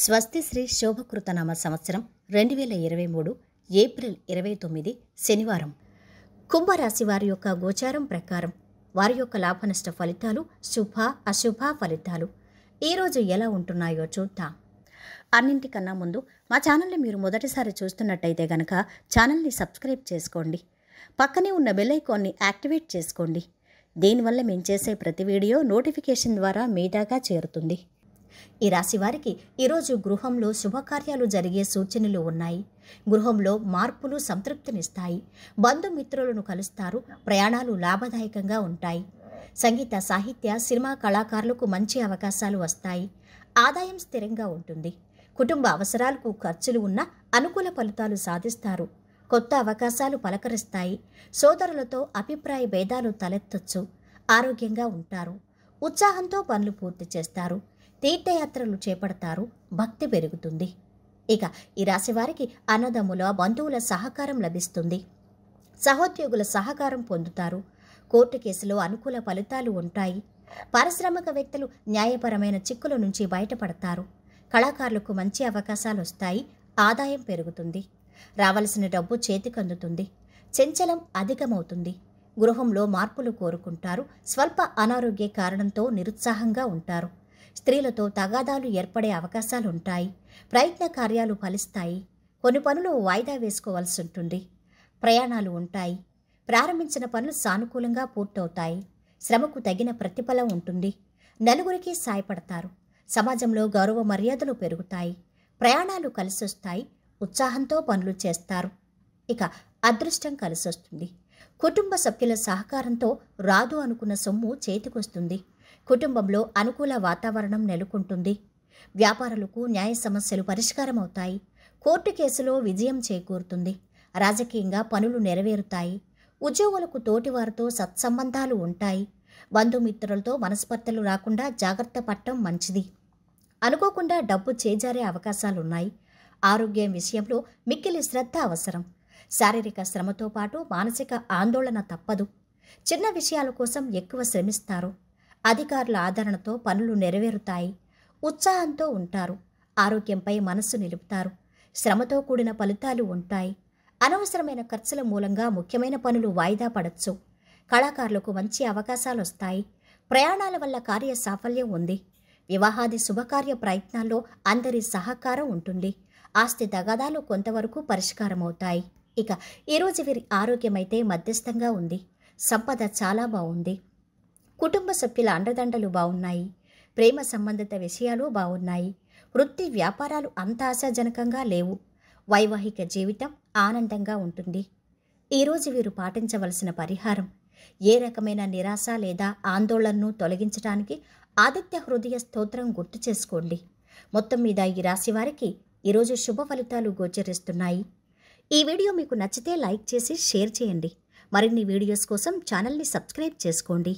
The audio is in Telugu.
స్వస్తి శ్రీ శోభకృతనామ సంవత్సరం రెండు వేల ఇరవై మూడు ఏప్రిల్ ఇరవై తొమ్మిది శనివారం కుంభరాశి వారి యొక్క గోచారం ప్రకారం వారి యొక్క లాభనష్ట ఫలితాలు శుభ అశుభ ఫలితాలు ఈరోజు ఎలా ఉంటున్నాయో చూద్దాం అన్నింటికన్నా ముందు మా ఛానల్ని మీరు మొదటిసారి చూస్తున్నట్టయితే గనక ఛానల్ని సబ్స్క్రైబ్ చేసుకోండి పక్కనే ఉన్న బెల్ ఐకాన్ని యాక్టివేట్ చేసుకోండి దీనివల్ల మేము చేసే ప్రతి వీడియో నోటిఫికేషన్ ద్వారా మీ దాకా చేరుతుంది ఈ రాశివారికి ఈరోజు గృహంలో శుభకార్యాలు జరిగే సూచనలు ఉన్నాయి గృహంలో మార్పులు సంతృప్తినిస్తాయి బంధుమిత్రులను కలుస్తారు ప్రయాణాలు లాభదాయకంగా ఉంటాయి సంగీత సాహిత్య సినిమా కళాకారులకు మంచి అవకాశాలు వస్తాయి ఆదాయం స్థిరంగా ఉంటుంది కుటుంబ అవసరాలకు ఖర్చులు ఉన్న అనుకూల ఫలితాలు సాధిస్తారు కొత్త అవకాశాలు పలకరిస్తాయి సోదరులతో అభిప్రాయ భేదాలు తలెత్తొచ్చు ఆరోగ్యంగా ఉంటారు ఉత్సాహంతో పనులు పూర్తి చేస్తారు తీర్థయాత్రలు చేపడతారు భక్తి పెరుగుతుంది ఇక ఈ రాశివారికి అన్నదమ్ముల బంధువుల సహకారం లభిస్తుంది సహోద్యోగుల సహకారం పొందుతారు కోర్టు కేసులో అనుకూల ఫలితాలు ఉంటాయి పారిశ్రామిక వ్యక్తులు న్యాయపరమైన చిక్కుల నుంచి బయటపడతారు కళాకారులకు మంచి అవకాశాలు వస్తాయి ఆదాయం పెరుగుతుంది రావలసిన డబ్బు చేతికందుతుంది చెంచలం అధికమవుతుంది గృహంలో మార్పులు కోరుకుంటారు స్వల్ప అనారోగ్య కారణంతో నిరుత్సాహంగా ఉంటారు స్త్రీలతో తగాదాలు ఏర్పడే అవకాశాలుంటాయి ప్రయత్న కార్యాలు ఫలిస్తాయి కొన్ని పనులు వాయిదా వేసుకోవాల్సి ఉంటుంది ప్రయాణాలు ఉంటాయి ప్రారంభించిన పనులు సానుకూలంగా పూర్తవుతాయి శ్రమకు తగిన ప్రతిఫలం ఉంటుంది నలుగురికి సాయపడతారు సమాజంలో గౌరవ మర్యాదలు పెరుగుతాయి ప్రయాణాలు కలిసొస్తాయి ఉత్సాహంతో పనులు చేస్తారు ఇక అదృష్టం కలిసొస్తుంది కుటుంబ సభ్యుల సహకారంతో రాదు అనుకున్న సొమ్ము చేతికొస్తుంది కుటుంబంలో అనుకూల వాతావరణం నెలకొంటుంది వ్యాపారులకు న్యాయ సమస్యలు పరిష్కారమవుతాయి కోర్టు కేసులో విజయం చేకూరుతుంది రాజకీయంగా పనులు నెరవేరుతాయి ఉద్యోగులకు తోటివారితో సత్సంబంధాలు ఉంటాయి బంధుమిత్రులతో మనస్పర్తలు రాకుండా జాగ్రత్త పట్టం మంచిది అనుకోకుండా డబ్బు చేజారే అవకాశాలున్నాయి ఆరోగ్యం విషయంలో మిక్కిలి శ్రద్ధ అవసరం శారీరక శ్రమతో పాటు మానసిక ఆందోళన తప్పదు చిన్న విషయాల కోసం ఎక్కువ శ్రమిస్తారు అధికారుల ఆదరణతో పనులు నెరవేరుతాయి ఉత్సాహంతో ఉంటారు ఆరోగ్యంపై మనస్సు నిలుపుతారు శ్రమతో కూడిన ఫలితాలు ఉంటాయి అనవసరమైన ఖర్చుల మూలంగా ముఖ్యమైన పనులు వాయిదా పడచ్చు కళాకారులకు మంచి అవకాశాలు వస్తాయి ప్రయాణాల వల్ల కార్య సాఫల్యం ఉంది వివాహాది శుభకార్య ప్రయత్నాల్లో అందరి సహకారం ఉంటుంది ఆస్తి తగదాలు కొంతవరకు పరిష్కారమవుతాయి ఇక ఈరోజు వీరి ఆరోగ్యమైతే మధ్యస్థంగా ఉంది సంపద చాలా బాగుంది కుటుంబ సభ్యుల అండదండలు బాగున్నాయి ప్రేమ సంబంధిత విషయాలు బాగున్నాయి వృత్తి వ్యాపారాలు అంత ఆశాజనకంగా లేవు వైవాహిక జీవితం ఆనందంగా ఉంటుంది ఈరోజు వీరు పాటించవలసిన పరిహారం ఏ రకమైన నిరాశ లేదా ఆందోళనను తొలగించడానికి ఆదిత్య హృదయ స్తోత్రం గుర్తు చేసుకోండి మొత్తం మీద ఈ రాశి వారికి ఈరోజు శుభ ఫలితాలు గోచరిస్తున్నాయి ఈ వీడియో మీకు నచ్చితే లైక్ చేసి షేర్ చేయండి మరిన్ని వీడియోస్ కోసం ఛానల్ని సబ్స్క్రైబ్ చేసుకోండి